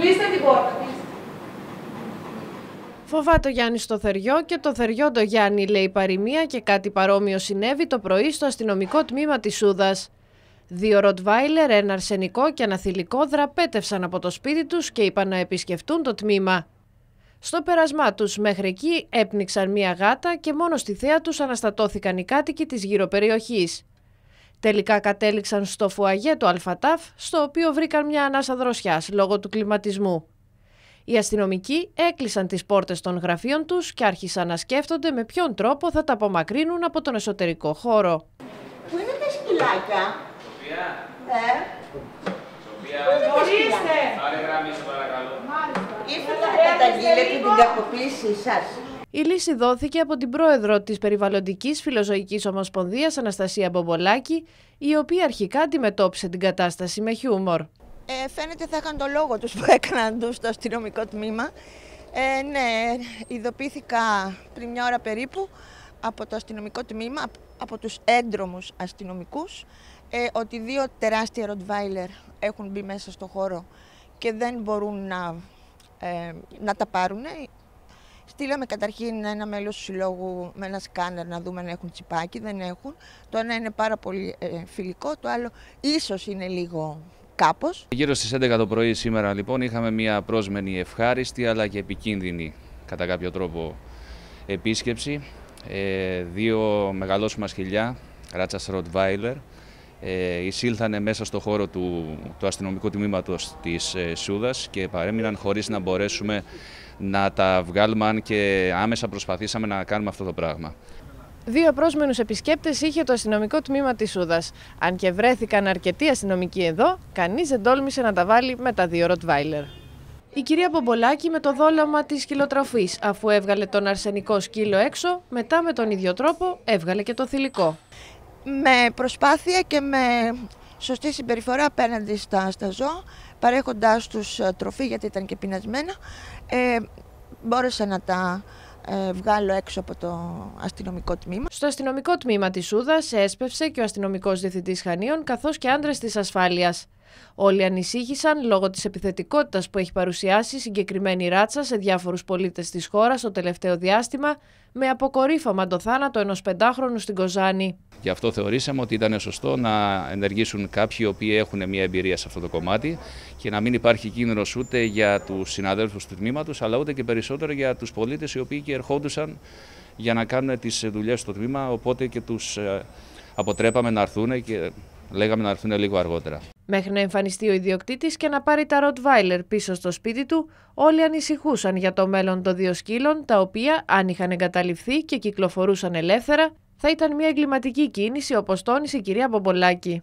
Κλείστε την Γιάννης στο θεριό και το θεριό το Γιάννη, λέει παροιμία και κάτι παρόμοιο συνέβη το πρωί στο αστυνομικό τμήμα της Σούδας. Δύο ροτβάιλερ, ένα αρσενικό και ένα θηλυκό δραπέτευσαν από το σπίτι τους και είπαν να επισκεφτούν το τμήμα. Στο περασμά τους μέχρι εκεί έπνιξαν μία γάτα και μόνο στη θέα τους αναστατώθηκαν οι κάτοικοι της γύρω περιοχής. Τελικά κατέληξαν στο φουαγέ του Αλφατάφ, στο οποίο βρήκαν μια ανάσα δροσιάς λόγω του κλιματισμού. Οι αστυνομικοί έκλεισαν τις πόρτες των γραφείων τους και άρχισαν να σκέφτονται με ποιον τρόπο θα τα απομακρύνουν από τον εσωτερικό χώρο. Πού είναι τα σκυλάκια? Σοφία. Ε? Σοφία. Πού είναι τα παρακαλώ. Μάλιστα. Ήθελα να την κακοποίησή σας. Η λύση δόθηκε από την πρόεδρο της Περιβαλλοντικής Φιλοζωικής Ομοσπονδίας Αναστασία Μπομπολάκη, η οποία αρχικά αντιμετώπισε την κατάσταση με χιούμορ. Ε, φαίνεται θα είχαν το λόγο τους που έκαναν τους στο αστυνομικό τμήμα. Ε, ναι, ειδοποιήθηκα πριν μια ώρα περίπου από το αστυνομικό τμήμα, από τους έντρομους αστυνομικούς, ε, ότι δύο τεράστια ροτβάιλερ έχουν μπει μέσα στο χώρο και δεν μπορούν να, ε, να τα πάρουν. Στείλαμε καταρχήν ένα μέλος του συλλόγου με ένα σκάνερ να δούμε αν έχουν τσιπάκι, δεν έχουν. Το ένα είναι πάρα πολύ ε, φιλικό, το άλλο ίσως είναι λίγο κάπως. Γύρω στις 11 το πρωί σήμερα λοιπόν είχαμε μια πρόσμενη ευχάριστη αλλά και επικίνδυνη κατά κάποιο τρόπο επίσκεψη. Ε, δύο μεγαλόσιμα χιλιά, ράτσας Ροτβάιλερ, ε, εισήλθανε μέσα στο χώρο του, του αστυνομικού τμήματος της ε, Σούδας και παρέμειναν χωρίς να μπορέσουμε να τα βγάλουμε, αν και άμεσα προσπαθήσαμε να κάνουμε αυτό το πράγμα. Δύο πρόσμενους επισκέπτες είχε το αστυνομικό τμήμα της Ούδας. Αν και βρέθηκαν αρκετοί αστυνομικοί εδώ, κανείς δεν τόλμησε να τα βάλει με τα δύο Ροτβάιλερ. Η κυρία Μπομπολάκη με το δόλαμα της κυλοτροφή, αφού έβγαλε τον αρσενικό σκύλο έξω, μετά με τον ίδιο τρόπο έβγαλε και το θηλυκό. Με προσπάθεια και με σωστή συμπεριφορά απέναντι στα, ζώα, παρέχοντάς τους ε, τροφή γιατί ήταν και πεινασμένα. Ε, μπόρεσα να τα ε, βγάλω έξω από το αστυνομικό τμήμα. Στο αστυνομικό τμήμα της Ούδας έσπευσε και ο αστυνομικός διευθυντής Χανίων καθώς και άντρες της ασφάλειας. Όλοι ανησύχησαν λόγω της επιθετικότητας που έχει παρουσιάσει συγκεκριμένη ράτσα σε διάφορους πολίτες της χώρας το τελευταίο διάστημα, με αποκορύφωμα το θάνατο ενός πεντάχρονου στην Κοζάνη. Γι' αυτό θεωρήσαμε ότι ήταν σωστό να ενεργήσουν κάποιοι οι οποίοι έχουν μια εμπειρία σε αυτό το κομμάτι και να μην υπάρχει κίνδυνος ούτε για τους συναδέλφους του τμήματος, αλλά ούτε και περισσότερο για τους πολίτες οι οποίοι και ερχόντουσαν για να κάνουν τις δουλειές στο τμήμα. Οπότε και τους ε, αποτρέπαμε να έρθουν και λέγαμε να έρθουν λίγο αργότερα. Μέχρι να εμφανιστεί ο ιδιοκτήτης και να πάρει τα Ροτβάιλερ πίσω στο σπίτι του, όλοι ανησυχούσαν για το μέλλον των δύο σκύλων, τα οποία, αν είχαν εγκαταληφθεί και κυκλοφορούσαν ελεύθερα, θα ήταν μια εγκληματική κίνηση, όπως τόνισε η κυρία Μπομπολάκη.